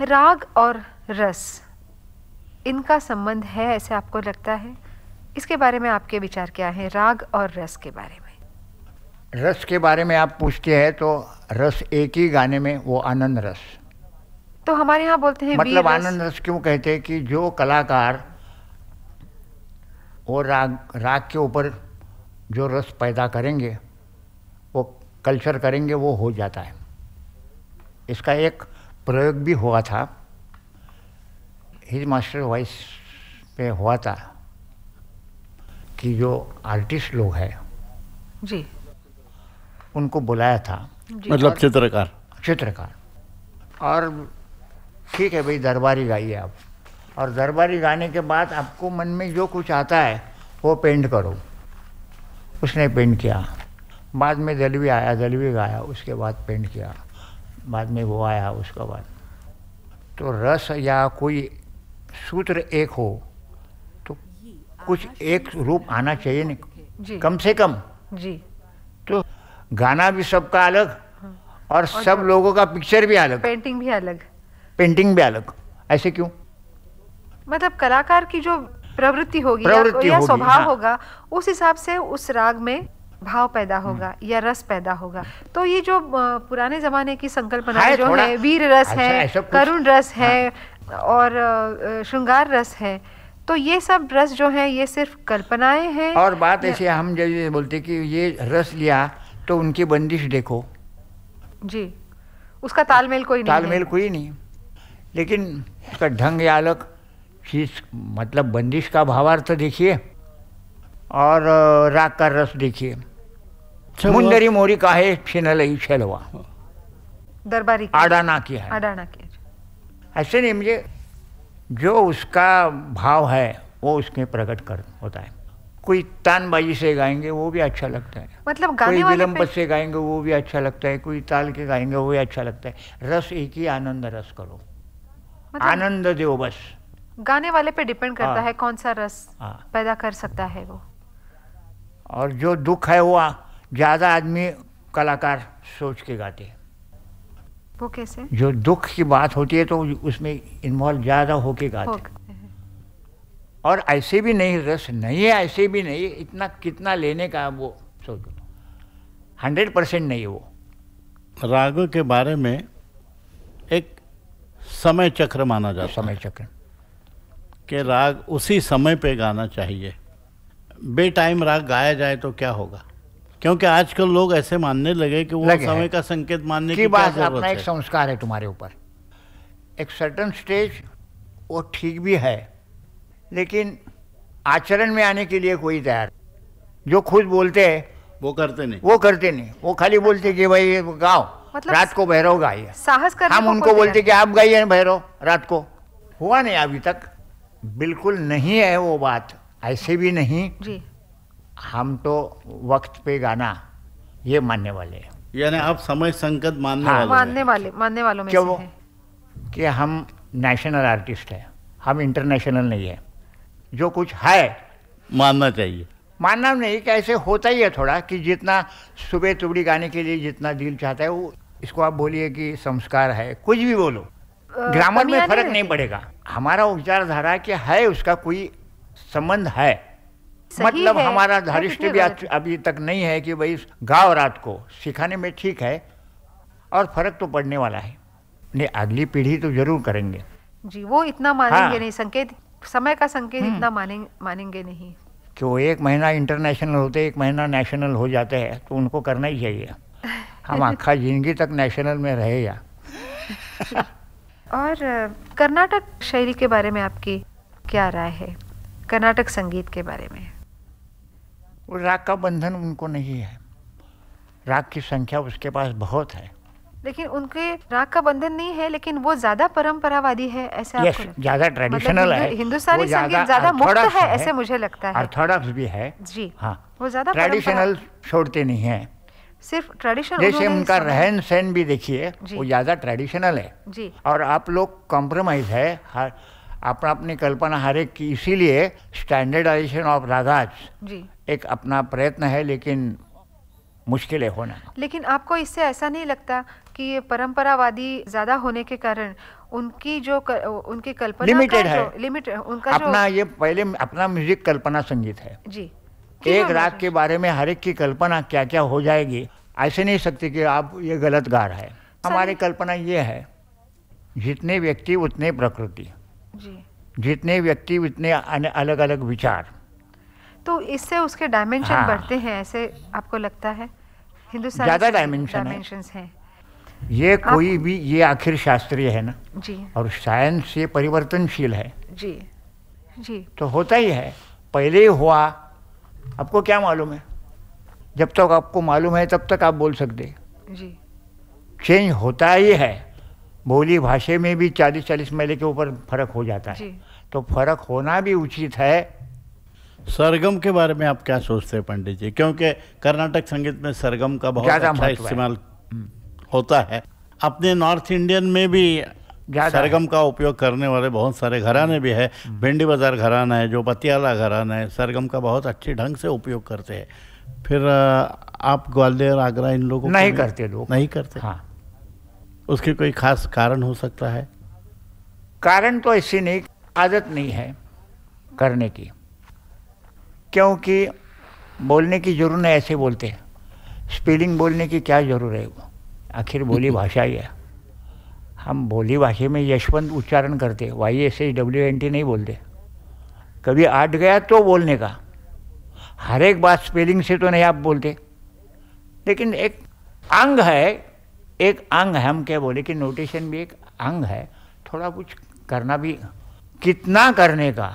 राग और रस इनका संबंध है ऐसे आपको लगता है इसके बारे में आपके विचार क्या है राग और रस के बारे में रस के बारे में आप पूछते हैं तो रस एक ही गाने में वो आनंद रस तो हमारे यहाँ बोलते हैं मतलब आनंद रस क्यों कहते हैं कि जो कलाकार वो राग राग के ऊपर जो रस पैदा करेंगे वो कल्चर करेंगे वो हो जाता है इसका एक प्रयोग भी हुआ था हिज मास्टर वॉइस पे हुआ था कि जो आर्टिस्ट लोग हैं जी उनको बुलाया था मतलब चित्रकार चित्रकार और ठीक है भाई दरबारी गाइए आप और दरबारी गाने के बाद आपको मन में जो कुछ आता है वो पेंट करो उसने पेंट किया बाद में दलवी आया दलवी गाया उसके बाद पेंट किया बाद में वो आया उसके बाद तो रस या कोई सूत्र एक हो तो कुछ एक रूप आना चाहिए नहीं कम से कम जी तो गाना भी सबका अलग हाँ। और सब तो लोगों का पिक्चर भी अलग पेंटिंग भी अलग पेंटिंग भी अलग ऐसे क्यों मतलब कलाकार की जो प्रवृत्ति होगी प्रवृत्ति या, या स्वभाव हाँ। होगा उस हिसाब से उस राग में भाव पैदा हम्म। होगा या रस पैदा होगा तो ये जो पुराने जमाने की संकल्पना हाँ, जो अच्छा, है वीर रस है करुण रस है हाँ। और श्रृंगार रस है तो ये सब रस जो है ये सिर्फ कल्पनाएं हैं और बात ऐसी हम जब बोलते कि ये रस लिया तो उनकी बंदिश देखो जी उसका तालमेल कोई नहीं तालमेल कोई नहीं लेकिन उसका ढंग या अलग चीज मतलब बंदिश का भावार्थ देखिए और राग का रस देखिए मुंदरी मोरी का है छिनल छलवा दरबारी आडाना की है आडाना की ऐसे नहीं मुझे जो उसका भाव है वो उसमें प्रकट कर होता है कोई तानबाजी से गाएंगे वो भी अच्छा लगता है मतलब गाने कोई विलम्बत से गाएंगे वो भी अच्छा लगता है कोई ताल के गाएंगे वो भी अच्छा लगता है रस एक ही आनंद रस करो मतलब आनंद दो बस गाने वाले पे डिपेंड करता आ, हाँ। है कौन सा रस आ, हाँ। पैदा कर सकता है वो और जो दुख है वो ज़्यादा आदमी कलाकार सोच के गाते हैं वो कैसे जो दुख की बात होती है तो उसमें इन्वॉल्व ज़्यादा होके गाते हैं और ऐसे भी नहीं रस नहीं है ऐसे भी नहीं इतना कितना लेने का वो सोचो हंड्रेड परसेंट नहीं वो राग के बारे में एक समय चक्र माना जाता समय चक्र के राग उसी समय पे गाना चाहिए बेटाइम राग गाया जाए तो क्या होगा क्योंकि आजकल लोग ऐसे मानने लगे कि वो लगे समय का संकेत मानने की, की बात अपना एक संस्कार है तुम्हारे ऊपर एक सर्टन स्टेज वो ठीक भी है लेकिन आचरण में आने के लिए कोई तैयार जो खुद बोलते हैं वो करते नहीं वो करते नहीं वो खाली बोलते कि भाई गाओ मतलब रात को भैरव गाइए साहस कर हम उनको बोलते कि आप गाइए भैरव रात को हुआ नहीं अभी तक बिल्कुल नहीं है वो बात ऐसे भी नहीं जी हम तो वक्त पे गाना ये मानने वाले यानी आप समय संकट मानने हाँ, वाले मानने वाले मानने वालों में क्यों कि हम नेशनल आर्टिस्ट हैं हम इंटरनेशनल नहीं है जो कुछ है मानना चाहिए मानना नहीं कैसे होता ही है थोड़ा कि जितना सुबह तुबड़ी गाने के लिए जितना दिल चाहता है वो इसको आप बोलिए कि संस्कार है कुछ भी बोलो ग्रामर में फर्क नहीं पड़ेगा हमारा विचारधारा कि है उसका कोई संबंध है मतलब है, हमारा धारिष्ट भी अभी तक नहीं है कि भाई गाँव रात को सिखाने में ठीक है और फर्क तो पड़ने वाला है नहीं अगली पीढ़ी तो जरूर करेंगे जी वो इतना मानेंगे हाँ, नहीं संकेत समय का संकेत हम्म। इतना मानेंगे मानेंगे नहीं वो एक महीना इंटरनेशनल होते एक महीना नेशनल हो जाते हैं तो उनको करना ही चाहिए हम आखा जिंदगी तक नेशनल में रहे या और कर्नाटक शैली के बारे में आपकी क्या राय है कर्नाटक संगीत के बारे में वो राग का बंधन उनको नहीं है राग की संख्या उसके पास बहुत है लेकिन उनके राग का बंधन नहीं है लेकिन वो ज्यादा परंपरावादी है ऐसे yes, ज्यादा ट्रेडिशनल मतलब है हिंदुस्तानी संगीत ज्यादा मुक्त है ऐसे मुझे लगता है ऑर्थोडॉक्स भी है जी हाँ वो ज्यादा ट्रेडिशनल छोड़ते नहीं है सिर्फ ट्रेडिशनल जैसे उनका रहन सहन भी देखिए वो ज्यादा ट्रेडिशनल है जी और आप लोग कॉम्प्रोमाइज है अपना अपनी कल्पना हर एक की इसीलिए स्टैंडर्डाइजेशन ऑफ राधाज एक अपना प्रयत्न है लेकिन है होना लेकिन आपको इससे ऐसा नहीं लगता कि ये परंपरावादी ज़्यादा होने के कारण उनकी जो कर, उनकी कल्पना लिमिटेड है लिमिटेड उनका अपना जो... ये पहले अपना म्यूजिक कल्पना संगीत है जी एक राग के बारे में हर एक की कल्पना क्या क्या हो जाएगी ऐसे नहीं सकते कि आप ये गलत गा रहा है हमारी कल्पना ये है जितने व्यक्ति उतने प्रकृति जी जितने व्यक्ति उतने अलग अलग विचार तो इससे उसके डायमेंशन हाँ। बढ़ते हैं ऐसे आपको लगता है हिंदुस्तान ज़्यादा डायमेंशन है है ये कोई भी ये आखिर शास्त्रीय है ना जी और साइंस ये परिवर्तनशील है जी जी तो होता ही है पहले ही हुआ आपको क्या मालूम है जब तक तो आपको मालूम है तब तक आप बोल सकते जी चेंज होता ही है बोली भाषा में भी चालीस चालीस महीने के ऊपर फर्क हो जाता है तो फर्क होना भी उचित है सरगम के बारे में आप क्या सोचते हैं पंडित जी क्योंकि कर्नाटक संगीत में सरगम का बहुत अच्छा इस्तेमाल हम्म। होता है अपने नॉर्थ इंडियन में भी सरगम का उपयोग करने वाले बहुत सारे घराने हम्म। भी है हम्म। भिंडी बाजार घराना है जो पतियाला घराना है सरगम का बहुत अच्छे ढंग से उपयोग करते हैं फिर आप ग्वालियर आगरा इन लोगों नहीं करते लोग नहीं करते हाँ उसके कोई खास कारण हो सकता है कारण तो ऐसी नहीं आदत नहीं है करने की क्योंकि बोलने की जरूरत नहीं ऐसे बोलते हैं स्पेलिंग बोलने की क्या जरूरत है वो आखिर बोली भाषा ही है हम बोली भाषा में यशवंत उच्चारण करते Y S H W N T नहीं बोलते कभी आठ गया तो बोलने का हर एक बात स्पेलिंग से तो नहीं आप बोलते लेकिन एक अंग है एक अंग है हम क्या बोले कि नोटेशन भी एक अंग है थोड़ा कुछ करना भी कितना करने का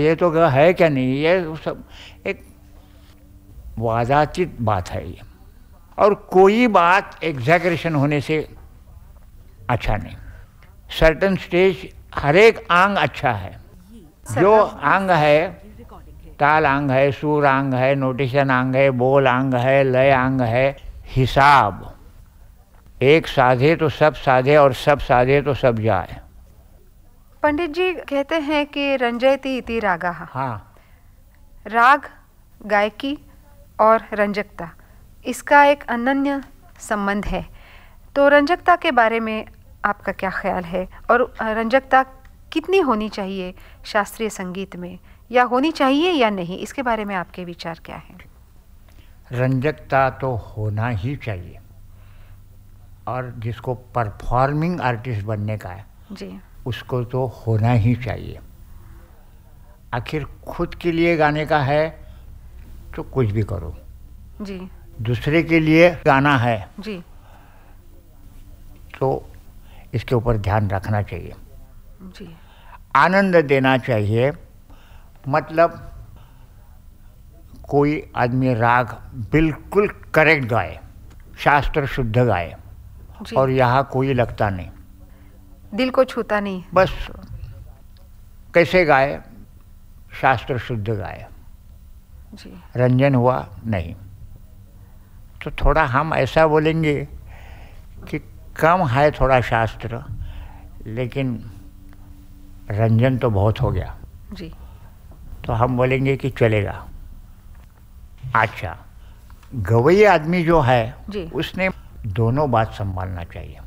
ये तो है क्या नहीं ये सब एक वादाचित बात है ये और कोई बात एग्जैगरेशन होने से अच्छा नहीं सर्टन स्टेज हर एक आंग अच्छा है जो आंग है ताल आंग है सूर आंग है नोटेशन आंग है बोल आंग है लय आंग है हिसाब एक साधे तो सब साधे और सब साधे तो सब जाए पंडित जी कहते हैं कि रंजयती इति रागा हाँ राग गायकी और रंजकता इसका एक अनन्य संबंध है तो रंजकता के बारे में आपका क्या ख्याल है और रंजकता कितनी होनी चाहिए शास्त्रीय संगीत में या होनी चाहिए या नहीं इसके बारे में आपके विचार क्या हैं रंजकता तो होना ही चाहिए और जिसको परफॉर्मिंग आर्टिस्ट बनने का है जी उसको तो होना ही चाहिए आखिर खुद के लिए गाने का है तो कुछ भी करो जी दूसरे के लिए गाना है जी तो इसके ऊपर ध्यान रखना चाहिए जी आनंद देना चाहिए मतलब कोई आदमी राग बिल्कुल करेक्ट गाए शास्त्र शुद्ध गाए और यहाँ कोई लगता नहीं दिल को छूता नहीं बस कैसे गाए शास्त्र शुद्ध गाए जी रंजन हुआ नहीं तो थोड़ा हम ऐसा बोलेंगे कि कम है थोड़ा शास्त्र लेकिन रंजन तो बहुत हो गया जी तो हम बोलेंगे कि चलेगा अच्छा गवई आदमी जो है जी उसने दोनों बात संभालना चाहिए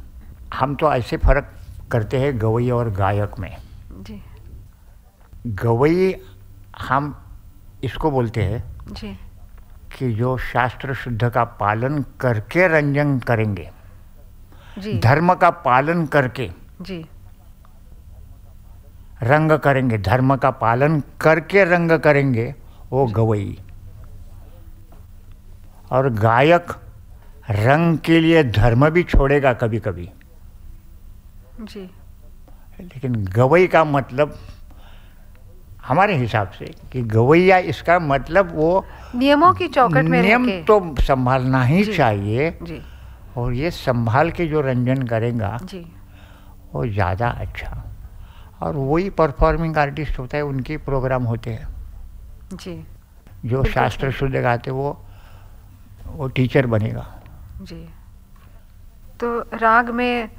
हम तो ऐसे फर्क करते हैं गवई और गायक में जी गवई हम इसको बोलते हैं जी कि जो शास्त्र शुद्ध का पालन करके रंजन करेंगे जी धर्म का पालन करके जी रंग करेंगे धर्म का पालन करके रंग करेंगे वो गवई और गायक रंग के लिए धर्म भी छोड़ेगा कभी कभी जी लेकिन गवई का मतलब हमारे हिसाब से कि गवैया इसका मतलब वो नियमों की चौकट में नियम तो संभालना ही जी, चाहिए जी, और ये संभाल के जो रंजन करेगा वो ज़्यादा अच्छा और वही परफॉर्मिंग आर्टिस्ट होता है उनके प्रोग्राम होते हैं जी जो शास्त्र शुद्ध गाते वो वो टीचर बनेगा जी तो राग में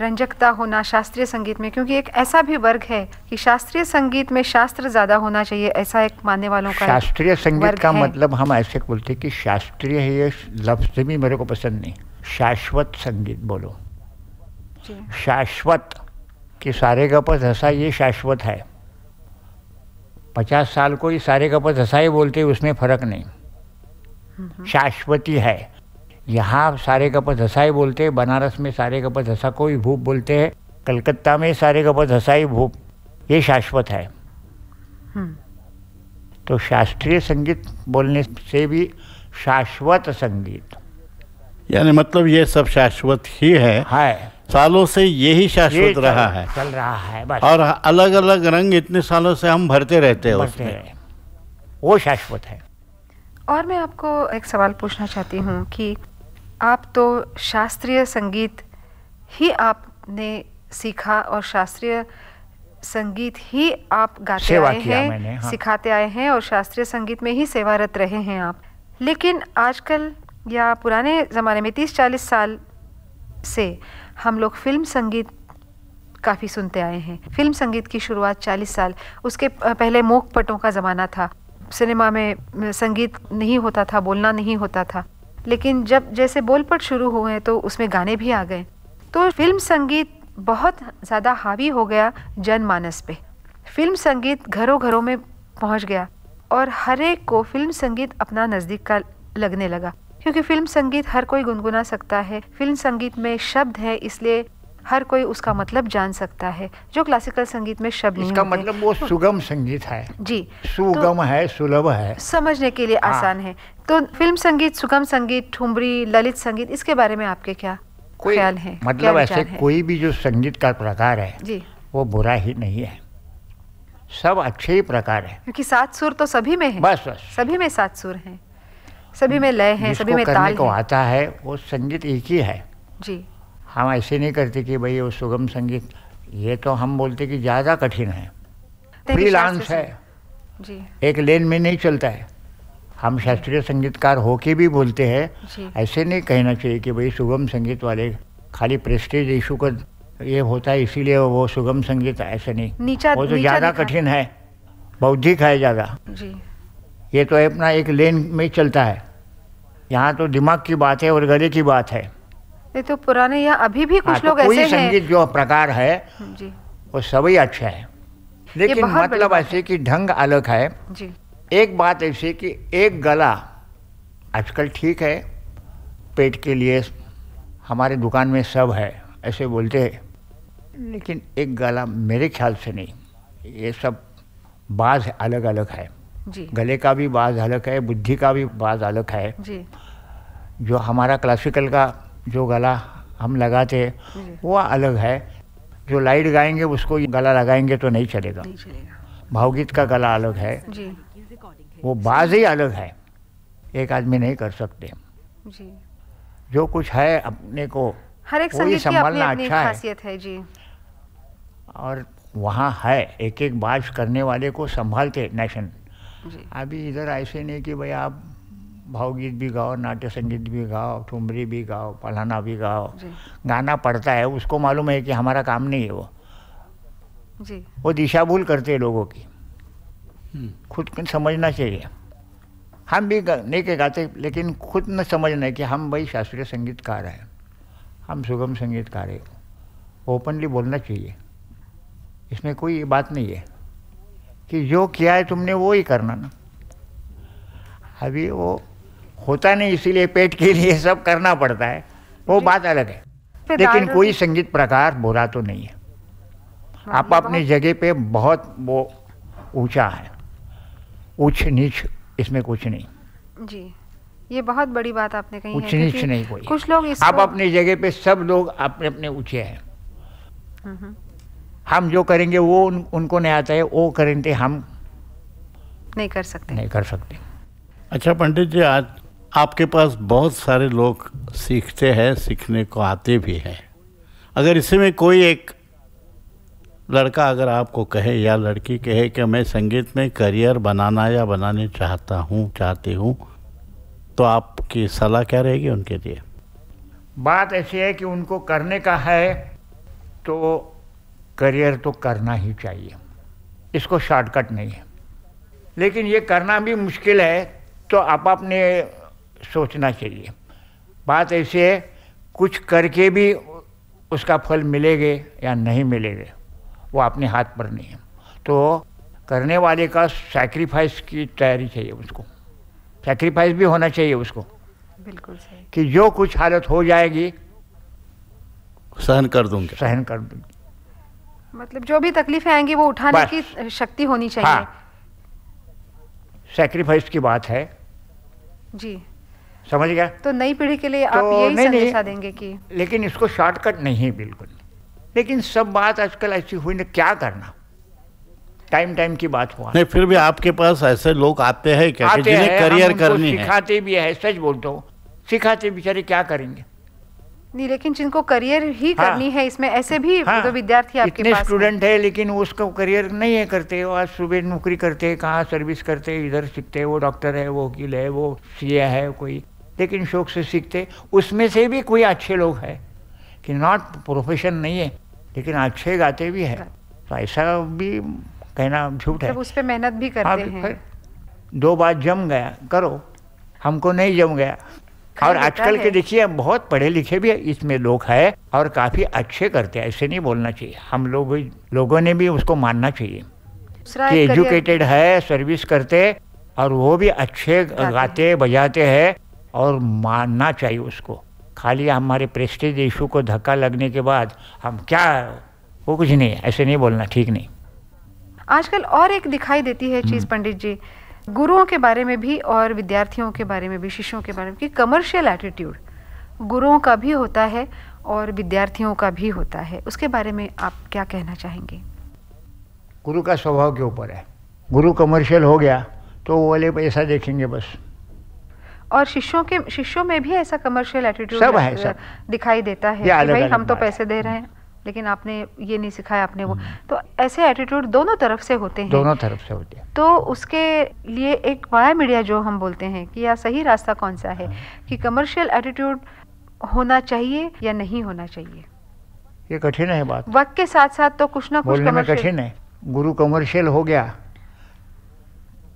रंजकता होना शास्त्रीय संगीत में क्योंकि एक ऐसा भी वर्ग है कि शास्त्रीय संगीत में शास्त्र ज़्यादा होना चाहिए ऐसा एक मानने वालों का शास्त्रीय संगीत का मतलब हम ऐसे बोलते कि शास्त्रीय है ये लफ्ज़ भी मेरे को पसंद नहीं शाश्वत संगीत बोलो शाश्वत कि सारे पद धसा ये शाश्वत है पचास साल को ही सारे पद धसा ही बोलते उसमें फ़र्क नहीं शाश्वती है यहाँ सारे गप धसाई बोलते हैं बनारस में सारे गप धसा को ही भूप बोलते हैं कलकत्ता में सारे गप धसाई भूप ये शाश्वत है हम्म। तो शास्त्रीय संगीत बोलने से भी शाश्वत संगीत यानी मतलब ये सब शाश्वत ही है हाँ। सालों से यही शाश्वत ये रहा है चल रहा है बस और अलग अलग रंग इतने सालों से हम भरते रहते हैं उसमें है। वो शाश्वत है और मैं आपको एक सवाल पूछना चाहती हूँ कि आप तो शास्त्रीय संगीत ही आपने सीखा और शास्त्रीय संगीत ही आप गाते आए हैं हाँ। सिखाते आए हैं और शास्त्रीय संगीत में ही सेवारत रहे हैं आप लेकिन आजकल या पुराने ज़माने में तीस चालीस साल से हम लोग फिल्म संगीत काफ़ी सुनते आए हैं फिल्म संगीत की शुरुआत चालीस साल उसके पहले मोक पटों का ज़माना था सिनेमा में संगीत नहीं होता था बोलना नहीं होता था लेकिन जब जैसे बोलपट शुरू हुए तो उसमें गाने भी आ गए तो फिल्म संगीत बहुत ज़्यादा हावी हो गया जनमानस पे फिल्म संगीत घरों घरों में पहुंच गया और हर एक को फिल्म संगीत अपना नज़दीक का लगने लगा क्योंकि फिल्म संगीत हर कोई गुनगुना सकता है फिल्म संगीत में शब्द है इसलिए हर कोई उसका मतलब जान सकता है जो क्लासिकल संगीत में शब्द नहीं इसका मतलब वो हम्म। सुगम संगीत है जी सुगम तो है सुलभ है समझने के लिए हाँ। आसान है तो फिल्म संगीत सुगम संगीत ठुमरी ललित संगीत इसके बारे में आपके क्या कोई ख्याल है मतलब ऐसे है? कोई भी जो संगीत का प्रकार है जी वो बुरा ही नहीं है सब अच्छे ही प्रकार है क्योंकि सात सुर तो सभी में है बस बस सभी में सात सुर है सभी में लय है सभी में ताल को आता है वो संगीत एक ही है जी हम ऐसे नहीं करते कि भाई वो सुगम संगीत ये तो हम बोलते कि ज़्यादा कठिन है फ्री लांस है जी एक लेन में नहीं चलता है हम शास्त्रीय संगीतकार के भी बोलते हैं ऐसे नहीं कहना चाहिए कि भाई सुगम संगीत वाले खाली प्रेस्टेज इशू का ये होता है इसीलिए वो सुगम संगीत ऐसे नहीं वो तो ज़्यादा कठिन है बौद्धिक है ज़्यादा ये तो अपना एक लेन में चलता है यहाँ तो दिमाग की बात है और गले की बात है नहीं तो पुराने या अभी भी कुछ हाँ, तो लोग ऐसे हैं संगीत जो प्रकार है वो सभी अच्छा है लेकिन मतलब ऐसे कि ढंग अलग है जी एक बात ऐसी कि एक गला आजकल ठीक है पेट के लिए हमारे दुकान में सब है ऐसे बोलते हैं लेकिन एक गला मेरे ख्याल से नहीं ये सब बाज अलग अलग है जी। गले का भी बाज अलग है बुद्धि का भी बाज अलग है जी। जो हमारा क्लासिकल का जो गला हम लगाते वो अलग है जो लाइट गाएंगे उसको गला लगाएंगे तो नहीं चलेगा, भावगीत का गला अलग है वो बाज ही अलग है एक आदमी नहीं कर सकते जो कुछ है अपने को हर एक संगीत संभालना अच्छा है, है जी। और वहाँ है एक एक बाज करने वाले को संभालते नेशन अभी इधर ऐसे नहीं कि भाई आप भावगीत भी गाओ नाट्य संगीत भी गाओ ठुमरी भी गाओ पलाना भी गाओ गाना पड़ता है उसको मालूम है कि हमारा काम नहीं है वो जी वो दिशा भूल करते हैं लोगों की हम्म। खुद को समझना चाहिए हम भी नहीं के गाते लेकिन खुद न समझना है कि हम भाई शास्त्रीय संगीतकार हैं हम सुगम संगीतकार हैं ओपनली बोलना चाहिए इसमें कोई बात नहीं है कि जो किया है तुमने वो ही करना ना अभी वो होता नहीं इसीलिए पेट के लिए सब करना पड़ता है वो बात अलग है लेकिन कोई संगीत प्रकार बुरा तो नहीं है हाँ, आप अपनी जगह पे बहुत वो ऊंचा है उच्च नीच इसमें कुछ नहीं जी ये बहुत बड़ी बात आपने कही उच्च नीच नहीं कोई कुछ लोग आप अपनी जगह पे सब लोग अपने अपने ऊंचे हैं हम्म हम्म। हम जो करेंगे वो उन, उनको नहीं आता है वो करेंगे हम नहीं कर सकते नहीं कर सकते अच्छा पंडित जी आज आपके पास बहुत सारे लोग सीखते हैं सीखने को आते भी हैं अगर इसी में कोई एक लड़का अगर आपको कहे या लड़की कहे कि मैं संगीत में करियर बनाना या बनाने चाहता हूँ चाहती हूँ तो आपकी सलाह क्या रहेगी उनके लिए बात ऐसी है कि उनको करने का है तो करियर तो करना ही चाहिए इसको शॉर्टकट नहीं है लेकिन ये करना भी मुश्किल है तो आप अपने सोचना चाहिए बात ऐसी है कुछ करके भी उसका फल मिलेगे या नहीं मिलेगे वो अपने हाथ पर नहीं है तो करने वाले का सैक्रिफाइस की तैयारी चाहिए उसको सैक्रिफाइस भी होना चाहिए उसको बिल्कुल सही कि जो कुछ हालत हो जाएगी सहन कर दूंगी सहन कर दूंगी मतलब जो भी तकलीफें आएंगी वो उठाने की शक्ति होनी चाहिए हाँ। सैक्रिफाइस की बात है जी समझ गया तो नई पीढ़ी के लिए तो आप यही नहीं, संदेशा देंगे कि लेकिन इसको शॉर्टकट नहीं है बिल्कुल लेकिन सब बात आजकल ऐसी हुई ना क्या करना टाइम टाइम की बात हुआ नहीं फिर भी आपके पास ऐसे लोग आते हैं क्या आते जिन्हें करियर करनी सिखाते है। भी है सच बोलते हो सिखाते बेचारे क्या करेंगे नहीं लेकिन जिनको करियर ही हाँ, करनी है इसमें ऐसे भी हाँ, तो विद्यार्थी आपके इतने स्टूडेंट है लेकिन उसको करियर नहीं है करते वो आज सुबह नौकरी करते हैं कहाँ सर्विस करते हैं इधर सीखते हैं वो डॉक्टर है वो वकील है वो सी है कोई लेकिन शौक से सीखते उसमें से भी कोई अच्छे लोग हैं कि नॉट प्रोफेशन नहीं है लेकिन अच्छे गाते भी है तो ऐसा भी कहना झूठ है मतलब उस पर मेहनत भी हाँ, करते हैं दो बार जम गया करो हमको नहीं जम गया और आजकल के देखिए बहुत पढ़े लिखे भी इसमें लोग हैं और काफ़ी अच्छे करते हैं ऐसे नहीं बोलना चाहिए हम लोग लोगों ने भी उसको मानना चाहिए कि एजुकेटेड है सर्विस करते और वो भी अच्छे गाते बजाते हैं और मानना चाहिए उसको खाली हमारे प्रेस्टीज इशू को धक्का लगने के बाद हम क्या वो कुछ नहीं ऐसे नहीं बोलना ठीक नहीं आजकल और एक दिखाई देती है चीज़ हम्म। पंडित जी गुरुओं के बारे में भी और विद्यार्थियों के बारे में भी शिष्यों के बारे में कि कमर्शियल एटीट्यूड गुरुओं का भी होता है और विद्यार्थियों का भी होता है उसके बारे में आप क्या कहना चाहेंगे गुरु का स्वभाव के ऊपर है गुरु कमर्शियल हो गया तो वो वाले पैसा देखेंगे बस और शिष्यों के शिष्यों में भी ऐसा कमर्शियल एटीट्यूड सब है सब दिखाई देता है कि भाई हम तो पैसे दे रहे हैं लेकिन आपने ये नहीं सिखाया आपने वो हम्म। तो ऐसे एटीट्यूड दोनों तरफ से होते हैं दोनों तरफ से होते हैं तो उसके लिए एक वाया मीडिया जो हम बोलते हैं कि यह सही रास्ता कौन सा है हाँ। कि कमर्शियल एटीट्यूड होना चाहिए या नहीं होना चाहिए ये कठिन है बात वक्त के साथ साथ तो कुछ ना कुछ कठिन है गुरु कमर्शियल हो गया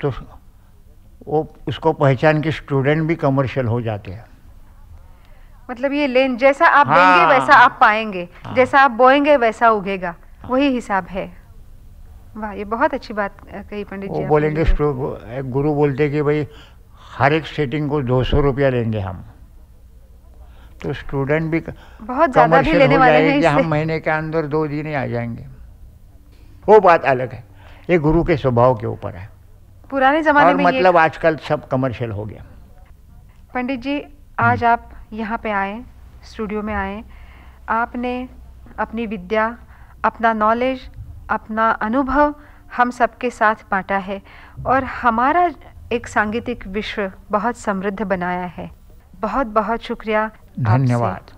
तो वो उसको पहचान के स्टूडेंट भी कमर्शियल हो जाते हैं मतलब ये लेन जैसा आप हाँ, देंगे वैसा आप पाएंगे हाँ, जैसा आप बोएंगे वैसा उगेगा हाँ, वही हिसाब है वाह ये बहुत अच्छी बात कही पंडित जी बोलेंगे गुरु बोलते कि भाई हर एक सेटिंग को दो सौ रुपया लेंगे हम तो स्टूडेंट भी बहुत ज़्यादा भी लेने वाले हैं हम महीने के अंदर दो दिन ही आ जाएंगे वो बात अलग है ये गुरु के स्वभाव के ऊपर है पुराने जमाने और में मतलब आजकल सब कमर्शियल हो गया पंडित जी हम्म। आज आप यहाँ पे आए स्टूडियो में आए आपने अपनी विद्या अपना नॉलेज अपना अनुभव हम सबके साथ बांटा है और हमारा एक सांगीतिक विश्व बहुत समृद्ध बनाया है बहुत बहुत शुक्रिया धन्यवाद